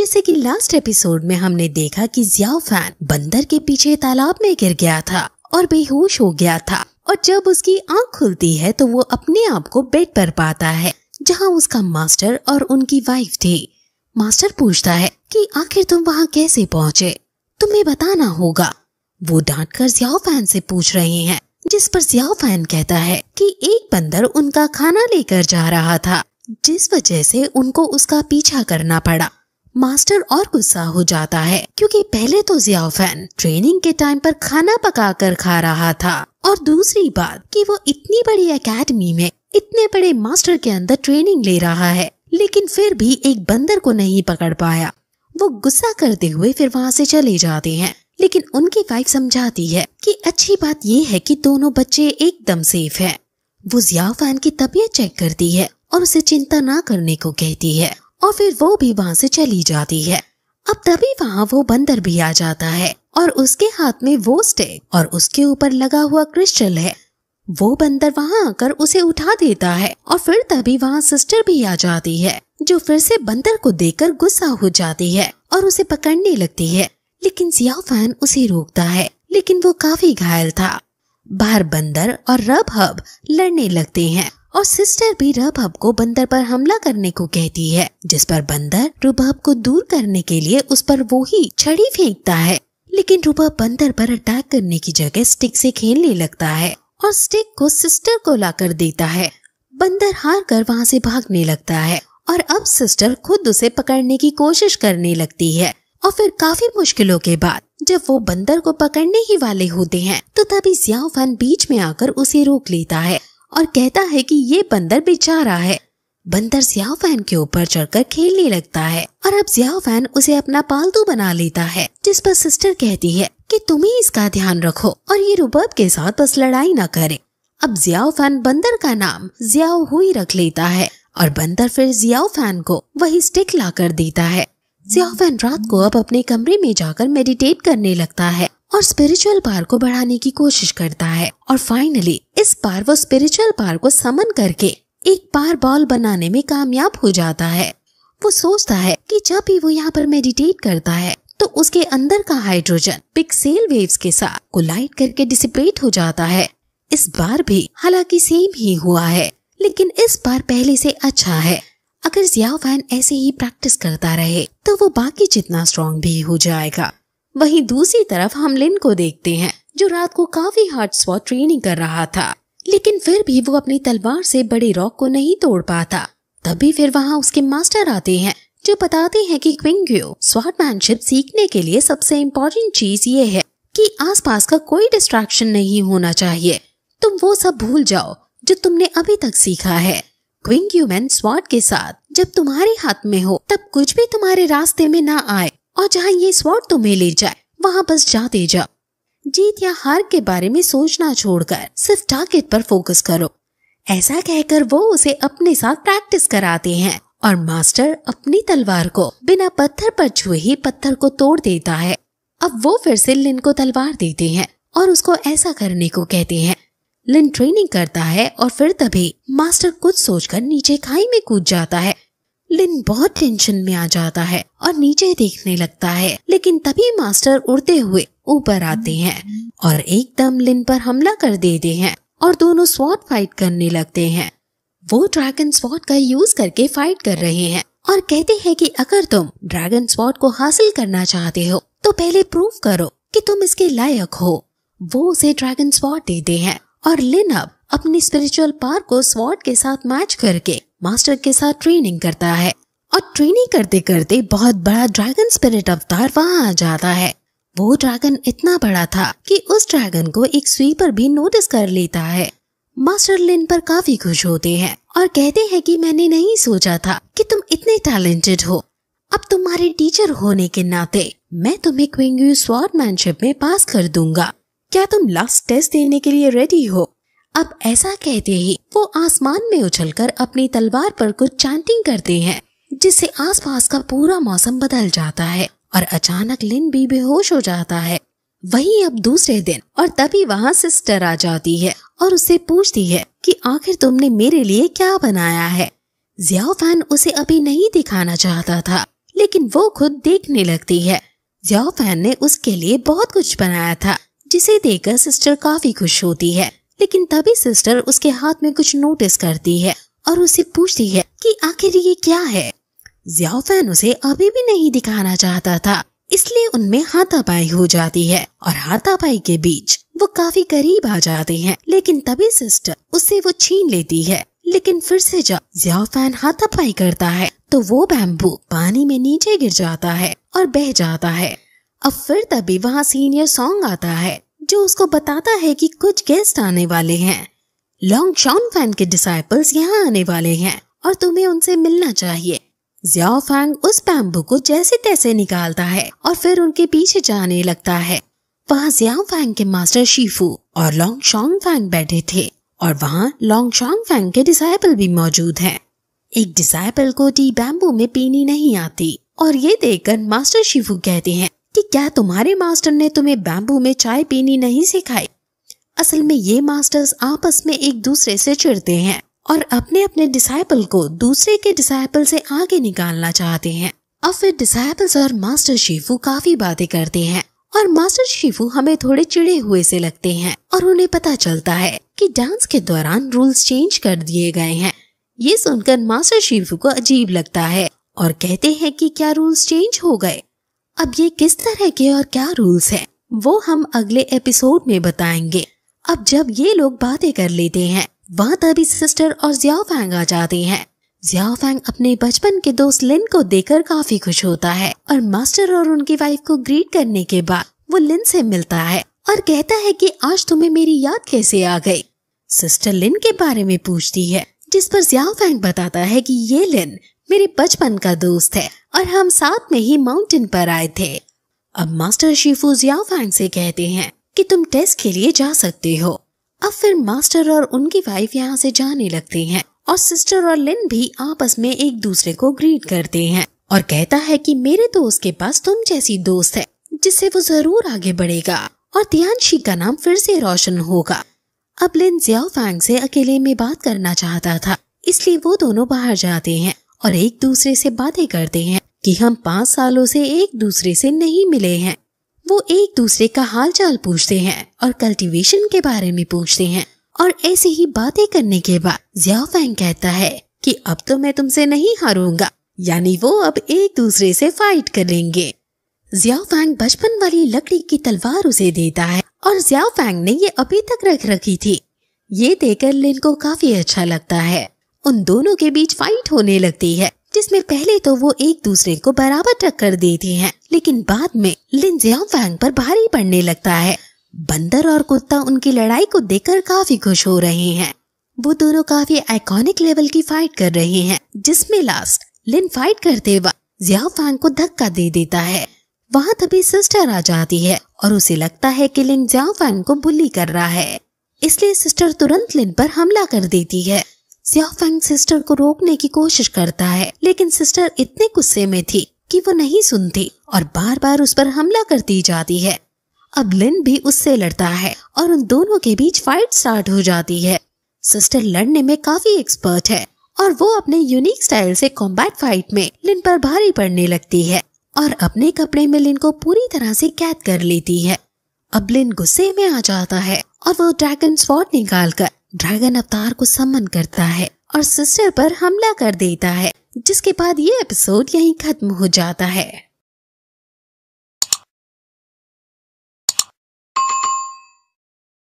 जैसे कि last episode में हमने देखा कि जिया फैन बंदर के पीछे तालाब में गिर गया था और बेहोश हो गया था और जब उसकी आंख खुलती है तो वो अपने आप को बेड पर पाता है जहाँ उसका मास्टर और उनकी वाइफ थी मास्टर पूछता है कि आखिर तुम वहाँ कैसे पहुँचे तुम्हें बताना होगा वो डांट कर जिया फैन से पूछ रहे हैं जिस पर जिया फैन कहता है कि एक बंदर उनका खाना लेकर जा रहा था जिस वजह से उनको उसका पीछा करना पड़ा मास्टर और गुस्सा हो जाता है क्योंकि पहले तो जियाफैन ट्रेनिंग के टाइम पर खाना पकाकर खा रहा था और दूसरी बात कि वो इतनी बड़ी एकेडमी में इतने बड़े मास्टर के अंदर ट्रेनिंग ले रहा है लेकिन फिर भी एक बंदर को नहीं पकड़ पाया वो गुस्सा करते हुए फिर वहाँ से चले जाते हैं लेकिन उनकी वाइफ समझाती है की अच्छी बात ये है की दोनों बच्चे एकदम सेफ है वो जियाफान की तबीयत चेक करती है और उसे चिंता ना करने को कहती है और फिर वो भी वहाँ से चली जाती है अब तभी वहाँ वो बंदर भी आ जाता है और उसके हाथ में वो स्टेक और उसके ऊपर लगा हुआ क्रिस्टल है वो बंदर वहाँ आकर उसे उठा देता है और फिर तभी वहाँ सिस्टर भी आ जाती है जो फिर से बंदर को देखकर गुस्सा हो जाती है और उसे पकड़ने लगती है लेकिन जियाफान उसे रोकता है लेकिन वो काफी घायल था बाहर बंदर और रब हब लड़ने लगते हैं और सिस्टर भी रबहब को बंदर पर हमला करने को कहती है जिस पर बंदर रूबहब को दूर करने के लिए उस पर वो ही छड़ी फेंकता है लेकिन रुबहब बंदर पर अटैक करने की जगह स्टिक से खेलने लगता है और स्टिक को सिस्टर को ला कर देता है बंदर हार कर वहाँ से भागने लगता है और अब सिस्टर खुद उसे पकड़ने की कोशिश करने लगती है और फिर काफी मुश्किलों के बाद जब वो बंदर को पकड़ने ही वाले होते हैं तो तभी जियाफन बीच में आकर उसे रोक लेता है और कहता है कि ये बंदर बेचारा है बंदर जियाओ फैन के ऊपर चढ़कर खेलने लगता है और अब जियाओ फैन उसे अपना पालतू बना लेता है जिस पर सिस्टर कहती है कि तुम ही इसका ध्यान रखो और ये रुबब के साथ बस लड़ाई न करे अब जियाओ फैन बंदर का नाम जियाओ हुई रख लेता है और बंदर फिर जियाओ फैन को वही स्टिक ला कर देता है जियाओ फैन रात को अब अपने कमरे में जाकर मेडिटेट करने लगता है और स्पिरिचुअल पावर को बढ़ाने की कोशिश करता है और फाइनली इस बार वो स्पिरिचुअल पावर को समन करके एक बार बॉल बनाने में कामयाब हो जाता है वो सोचता है कि जब भी वो यहाँ पर मेडिटेट करता है तो उसके अंदर का हाइड्रोजन पिक्सेल वेव्स के साथ कोलाइट करके डिसिपेट हो जाता है इस बार भी हालांकि सेम ही हुआ है लेकिन इस बार पहले से अच्छा है अगर जिया ऐसे ही प्रैक्टिस करता रहे तो वो बाकी जितना स्ट्रॉन्ग भी हो जाएगा वहीं दूसरी तरफ हम लिन को देखते हैं जो रात को काफी हार्ड स्पॉट ट्रेनिंग कर रहा था लेकिन फिर भी वो अपनी तलवार से बड़े रॉक को नहीं तोड़ पाता तभी फिर वहाँ उसके मास्टर आते हैं जो बताते हैं कि क्विंग्यो स्वाटमैनशिप सीखने के लिए सबसे इम्पोर्टेंट चीज ये है कि आसपास का कोई डिस्ट्रैक्शन नहीं होना चाहिए तुम वो सब भूल जाओ जो तुमने अभी तक सीखा है क्विंग ह्यूमन स्वाट के साथ जब तुम्हारे हाथ में हो तब कुछ भी तुम्हारे रास्ते में ना आए और जहाँ ये स्वाट तुम्हें ले जाए वहाँ बस जाते जाओ जीत या हार के बारे में सोचना छोड़कर सिर्फ टारगेट पर फोकस करो ऐसा कहकर वो उसे अपने साथ प्रैक्टिस कराते हैं और मास्टर अपनी तलवार को बिना पत्थर पर छुए ही पत्थर को तोड़ देता है अब वो फिर से लिन को तलवार देते हैं और उसको ऐसा करने को कहते हैं लिन ट्रेनिंग करता है और फिर तभी मास्टर कुछ सोचकर नीचे खाई में कूद जाता है लिन बहुत टेंशन में आ जाता है और नीचे देखने लगता है लेकिन तभी मास्टर उड़ते हुए ऊपर आते हैं और एकदम लिन पर हमला कर देते हैं और दोनों स्वॉट फाइट करने लगते हैं वो ड्रैगन स्वॉट का यूज करके फाइट कर रहे हैं और कहते हैं कि अगर तुम ड्रैगन स्वॉट को हासिल करना चाहते हो तो पहले प्रूव करो कि तुम इसके लायक हो वो उसे ड्रैगन स्वॉट देते हैं और लिन अब अपनी स्पिरिचुअल पार को स्वॉट के साथ मैच करके मास्टर के साथ ट्रेनिंग करता है और ट्रेनिंग करते करते बहुत बड़ा ड्रैगन स्पिरिट अवतार वहाँ आ जाता है वो ड्रैगन इतना बड़ा था कि उस ड्रैगन को एक स्वीपर भी नोटिस कर लेता है मास्टर लिन पर काफी खुश होते हैं और कहते हैं कि मैंने नहीं सोचा था कि तुम इतने टैलेंटेड हो अब तुम्हारे टीचर होने के नाते मैं तुम्हें क्विंग मैनशिप में पास कर दूंगा क्या तुम लास्ट टेस्ट देने के लिए रेडी हो अब ऐसा कहते ही वो आसमान में उछलकर अपनी तलवार पर कुछ चैंटिंग करते हैं जिससे आसपास का पूरा मौसम बदल जाता है और अचानक लिन भी बेहोश हो जाता है वही अब दूसरे दिन और तभी वहाँ सिस्टर आ जाती है और उससे पूछती है कि आखिर तुमने मेरे लिए क्या बनाया है जियाओ फैन उसे अभी नहीं दिखाना चाहता था लेकिन वो खुद देखने लगती है जियाओ फैन ने उसके लिए बहुत कुछ बनाया था जिसे देखकर सिस्टर काफी खुश होती है लेकिन तभी सिस्टर उसके हाथ में कुछ नोटिस करती है और उसे पूछती है कि आखिर ये क्या है जियाफैन उसे अभी भी नहीं दिखाना चाहता था इसलिए उनमें हाथापाई हो जाती है और हाथापाई के बीच वो काफी करीब आ जाते हैं लेकिन तभी सिस्टर उसे वो छीन लेती है लेकिन फिर से जब जियाफैन हाथापाई करता है तो वो बैम्बू पानी में नीचे गिर जाता है और बह जाता है अब फिर तभी वहाँ सीनियर सॉन्ग आता है जो उसको बताता है कि कुछ गेस्ट आने वाले हैं लॉन्ग शॉन फैन के डिसाइपल्स यहाँ आने वाले हैं और तुम्हें उनसे मिलना चाहिए जियाओ फैंग उस बैम्बू को जैसे तैसे निकालता है और फिर उनके पीछे जाने लगता है वहाँ जियाओ फैंग के मास्टर शीफू और लॉन्ग शॉन्ग फैंग बैठे थे और वहाँ लॉन्ग शॉन्ग फैंग के डिसाइपल भी मौजूद हैं। एक डिसाइपल को टी बैम्बू में पीनी नहीं आती और ये देखकर मास्टर शिफू कहते हैं कि क्या तुम्हारे मास्टर ने तुम्हें बैम्बू में चाय पीनी नहीं सिखाई असल में ये मास्टर्स आपस में एक दूसरे से चिड़ते हैं और अपने अपने डिसाइपल को दूसरे के डिसाइपल से आगे निकालना चाहते हैं अब फिर डिसाइपल्स और मास्टर शिफू काफी बातें करते हैं और मास्टर शिफू हमें थोड़े चिड़े हुए से लगते हैं और उन्हें पता चलता है कि डांस के दौरान रूल्स चेंज कर दिए गए हैं ये सुनकर मास्टर शिफू को अजीब लगता है और कहते हैं कि क्या रूल्स चेंज हो गए अब ये किस तरह के और क्या रूल्स हैं वो हम अगले एपिसोड में बताएंगे अब जब ये लोग बातें कर लेते हैं वहाँ तभी सिस्टर और जियाफैंग आ जाते हैं जियाफैंग अपने बचपन के दोस्त लिन को देखकर काफी खुश होता है और मास्टर और उनकी वाइफ को ग्रीट करने के बाद वो लिन से मिलता है और कहता है कि आज तुम्हें मेरी याद कैसे आ गई सिस्टर लिन के बारे में पूछती है जिस पर जियाफैंग बताता है कि ये लिन मेरे बचपन का दोस्त है और हम साथ में ही माउंटेन पर आए थे अब मास्टर शिफू जियाफांग से कहते हैं कि तुम टेस्ट के लिए जा सकते हो अब फिर मास्टर और उनकी वाइफ यहाँ से जाने लगते हैं और सिस्टर और लिन भी आपस में एक दूसरे को ग्रीट करते हैं और कहता है कि मेरे दोस्त के पास तुम जैसी दोस्त है जिससे वो जरूर आगे बढ़ेगा और तियांशी का नाम फिर से रोशन होगा अब लिन जियाफांग से अकेले में बात करना चाहता था इसलिए वो दोनों बाहर जाते हैं और एक दूसरे से बातें करते हैं कि हम पाँच सालों से एक दूसरे से नहीं मिले हैं वो एक दूसरे का हालचाल पूछते हैं और कल्टीवेशन के बारे में पूछते हैं और ऐसे ही बातें करने के बाद जियाफेंग कहता है कि अब तो मैं तुमसे नहीं हारूंगा यानी वो अब एक दूसरे से फाइट करेंगे जियाफेंग बचपन वाली लकड़ी की तलवार उसे देता है और जियाफेंग ने ये अभी तक रख रखी थी ये देखकर लिन को काफी अच्छा लगता है उन दोनों के बीच फाइट होने लगती है जिसमें पहले तो वो एक दूसरे को बराबर टक्कर देती हैं, लेकिन बाद में लिंजियांग फैंग पर भारी पड़ने लगता है बंदर और कुत्ता उनकी लड़ाई को देखकर काफी खुश हो रहे हैं वो दोनों काफी आइकॉनिक लेवल की फाइट कर रहे हैं जिसमें लास्ट लिन फाइट करते वक्त जियाओ फैंग को धक्का दे देता है वहाँ तभी सिस्टर आ जाती है और उसे लगता है कि लिन जियाओ फैंग को बुली कर रहा है इसलिए सिस्टर तुरंत लिन पर हमला कर देती है सियाफेंग सिस्टर को रोकने की कोशिश करता है लेकिन सिस्टर इतने गुस्से में थी कि वो नहीं सुनती और बार बार उस पर हमला करती जाती है अब लिन भी उससे लड़ता है और उन दोनों के बीच फाइट स्टार्ट हो जाती है सिस्टर लड़ने में काफी एक्सपर्ट है और वो अपने यूनिक स्टाइल से कॉम्बैट फाइट में लिन पर भारी पड़ने लगती है और अपने कपड़े में लिन को पूरी तरह से कैद कर लेती है अब लिन गुस्से में आ जाता है और वो ड्रैगन स्वॉर्ड निकाल कर ड्रैगन अवतार को सम्मन करता है और सिस्टर पर हमला कर देता है जिसके बाद ये एपिसोड यहीं खत्म हो जाता है